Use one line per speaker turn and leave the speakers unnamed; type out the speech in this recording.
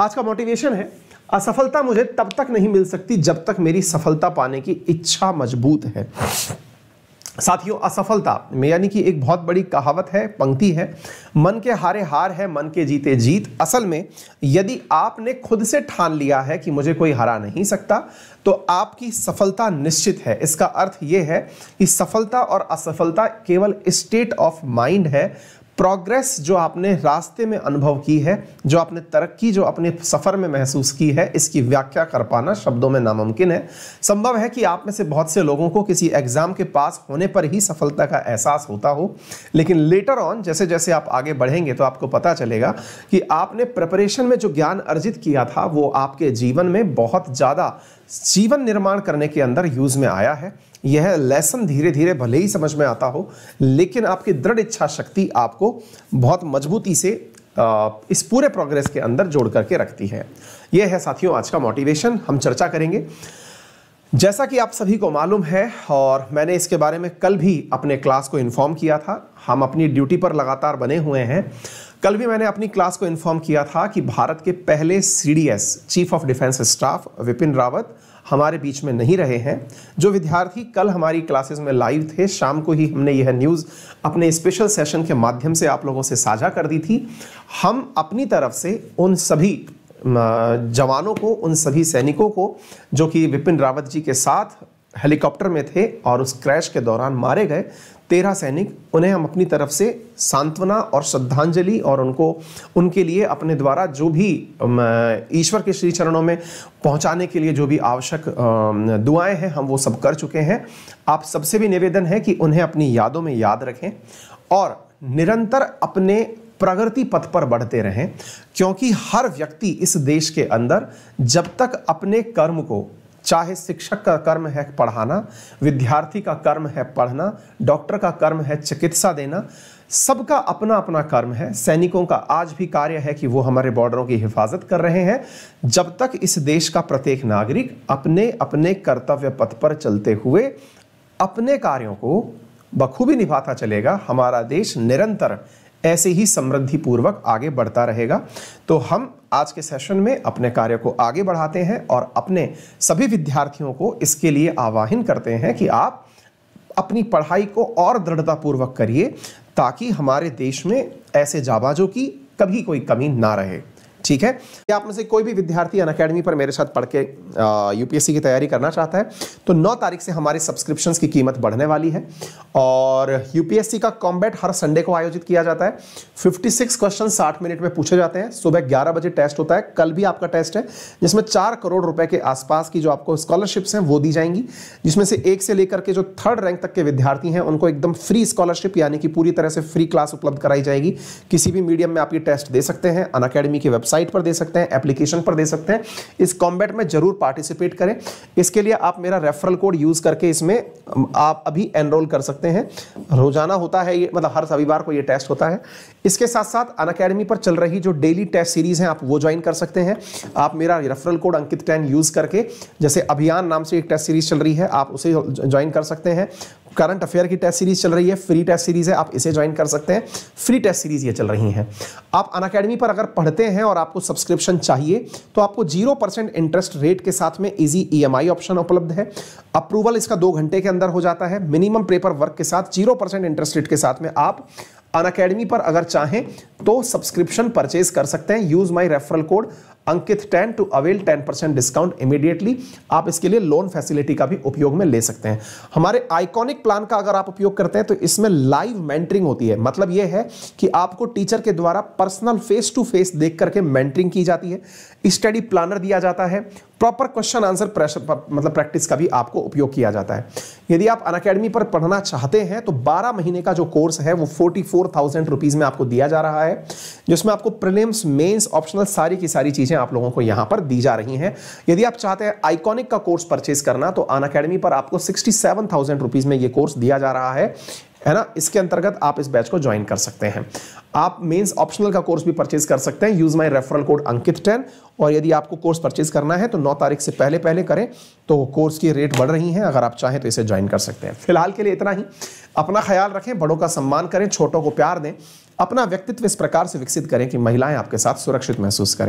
आज का मोटिवेशन है असफलता मुझे तब तक नहीं मिल सकती जब तक मेरी सफलता पाने की इच्छा मजबूत है साथियों असफलता में यानी कि एक बहुत बड़ी कहावत है पंक्ति है मन के हारे हार है मन के जीते जीत असल में यदि आपने खुद से ठान लिया है कि मुझे कोई हरा नहीं सकता तो आपकी सफलता निश्चित है इसका अर्थ ये है कि सफलता और असफलता केवल स्टेट ऑफ माइंड है प्रोग्रेस जो आपने रास्ते में अनुभव की है जो आपने तरक्की जो अपने सफ़र में महसूस की है इसकी व्याख्या कर पाना शब्दों में नामुमकिन है संभव है कि आप में से बहुत से लोगों को किसी एग्ज़ाम के पास होने पर ही सफलता का एहसास होता हो लेकिन लेटर ऑन जैसे जैसे आप आगे बढ़ेंगे तो आपको पता चलेगा कि आपने प्रिपरेशन में जो ज्ञान अर्जित किया था वो आपके जीवन में बहुत ज़्यादा जीवन निर्माण करने के अंदर यूज़ में आया है यह लेसन धीरे धीरे भले ही समझ में आता हो लेकिन आपकी दृढ़ इच्छा शक्ति आपको बहुत मजबूती से इस पूरे प्रोग्रेस के अंदर जोड़ करके रखती है यह है साथियों आज का मोटिवेशन हम चर्चा करेंगे जैसा कि आप सभी को मालूम है और मैंने इसके बारे में कल भी अपने क्लास को इन्फॉर्म किया था हम अपनी ड्यूटी पर लगातार बने हुए हैं कल भी मैंने अपनी क्लास को इन्फॉर्म किया था कि भारत के पहले CDS chief of defence staff Vipin Rawat हमारे बीच में नहीं रहे हैं जो विद्यार्थी कल हमारी क्लासेस में लाइव थे शाम को ही हमने यह न्यूज़ अपने स्पेशल सेशन के माध्यम से आप लोगों से साझा कर दी थी हम अपनी तरफ से उन सभी जवानों को उन सभी सैनिकों को जो कि विपिन रावत जी के साथ हेलीकॉप्टर में थे और उस क्रैश के दौरान मारे गए तेरह सैनिक उन्हें हम अपनी तरफ से सांत्वना और श्रद्धांजलि और उनको उनके लिए अपने द्वारा जो भी ईश्वर के श्री चरणों में पहुंचाने के लिए जो भी आवश्यक दुआएं हैं हम वो सब कर चुके हैं आप सबसे भी निवेदन है कि उन्हें अपनी यादों में याद रखें और निरंतर अपने प्रगति पथ पर बढ़ते रहें क्योंकि हर व्यक्ति इस देश के अंदर जब तक अपने कर्म को चाहे शिक्षक का कर्म है पढ़ाना विद्यार्थी का कर्म है पढ़ना डॉक्टर का कर्म है चिकित्सा देना सबका अपना अपना कर्म है सैनिकों का आज भी कार्य है कि वो हमारे बॉर्डरों की हिफाजत कर रहे हैं जब तक इस देश का प्रत्येक नागरिक अपने अपने कर्तव्य पथ पर चलते हुए अपने कार्यों को बखूबी निभाता चलेगा हमारा देश निरंतर ऐसे ही समृद्धि पूर्वक आगे बढ़ता रहेगा तो हम आज के सेशन में अपने कार्य को आगे बढ़ाते हैं और अपने सभी विद्यार्थियों को इसके लिए आवाहन करते हैं कि आप अपनी पढ़ाई को और दृढ़तापूर्वक करिए ताकि हमारे देश में ऐसे जाबाजों की कभी कोई कमी ना रहे ठीक है या आप में से कोई भी विद्यार्थी अन अकेडमी पर मेरे साथ पढ़ के यूपीएससी की तैयारी करना चाहता है तो 9 तारीख से हमारे सब्सक्रिप्शन की कीमत बढ़ने वाली है और यूपीएससी का कॉम्बैट हर संडे को आयोजित किया जाता है 56 क्वेश्चन 60 मिनट में पूछे जाते हैं सुबह ग्यारह बजे टेस्ट होता है कल भी आपका टेस्ट है जिसमें चार करोड़ रुपए के आसपास की जो आपको स्कॉलरशिप्स हैं वो दी जाएंगी जिसमें से एक से लेकर के जो थर्ड रैंक तक के विद्यार्थी हैं उनको एकदम फ्री स्कॉलरशिप यानी कि पूरी तरह से फ्री क्लास उपलब्ध कराई जाएगी किसी भी मीडियम में आप ये टेस्ट दे सकते हैं अन की वेबसाइट वेबसाइट पर दे सकते हैं एप्लीकेशन पर दे सकते हैं इस कॉम्बैट में जरूर पार्टिसिपेट करें इसके लिए आप मेरा रेफरल कोड यूज़ करके इसमें आप अभी एनरोल कर सकते हैं रोजाना होता है ये मतलब हर रविवार को ये टेस्ट होता है इसके साथ साथ अन अकेडमी पर चल रही जो डेली टेस्ट सीरीज़ है आप वो ज्वाइन कर सकते हैं आप मेरा referral code Ankit ten use करके जैसे अभियान नाम से एक टेस्ट सीरीज़ चल रही है आप उसे ज्वाइन कर सकते हैं करंट अफेयर की टेस्ट सीरीज चल रही है फ्री टेस्ट सीरीज है आप इसे ज्वाइन कर सकते हैं फ्री टेस्ट सीरीज ये चल रही हैं आप अन अकेडमी पर अगर पढ़ते हैं और आपको सब्सक्रिप्शन चाहिए तो आपको जीरो परसेंट इंटरेस्ट रेट के साथ में इजी ईएमआई ऑप्शन उपलब्ध है अप्रूवल इसका दो घंटे के अंदर हो जाता है मिनिमम पेपर वर्क के साथ जीरो परसेंट इंटरेस्ट रेट के साथ में आप अन अकेडमी पर अगर चाहें तो सब्सक्रिप्शन परचेज कर सकते हैं use my referral code Ankit ten to avail ten percent discount immediately आप इसके लिए लोन फैसिलिटी का भी उपयोग में ले सकते हैं हमारे आइकॉनिक प्लान का अगर आप उपयोग करते हैं तो इसमें लाइव मेंटरिंग होती है मतलब यह है कि आपको टीचर के द्वारा पर्सनल फेस टू फेस देख करके मेंटरिंग की जाती है स्टडी प्लानर दिया जाता है प्रॉपर क्वेश्चन आंसर मतलब प्रैक्टिस का भी आपको उपयोग किया जाता है यदि आप अनकेडमी पर पढ़ना चाहते हैं तो 12 महीने का जो कोर्स है वो 44,000 रुपीस में आपको दिया जा रहा है जिसमें आपको प्रीलिम्स मेंस ऑप्शनल सारी की सारी चीजें चीज़ें आप लोगों को यहां पर दी जा रही हैं यदि आप चाहते हैं आइकॉनिक का कोर्स परचेज करना तो अन अकेडमी पर आपको सिक्सटी सेवन थाउजेंड रुपीज़ में ये कोर्स दिया जा रहा है है ना इसके अंतर्गत आप इस बैच को ज्वाइन कर सकते हैं आप मेंस ऑप्शनल का कोर्स भी परचेज कर सकते हैं use my referral code Ankit ten और यदि आपको कोर्स परचेज करना है तो 9 तारीख से पहले पहले करें तो कोर्स की रेट बढ़ रही हैं अगर आप चाहें तो इसे ज्वाइन कर सकते हैं फिलहाल के लिए इतना ही अपना ख्याल रखें बड़ों का सम्मान करें छोटों को प्यार दें अपना व्यक्तित्व इस प्रकार से विकसित करें कि महिलाएं आपके साथ सुरक्षित महसूस करें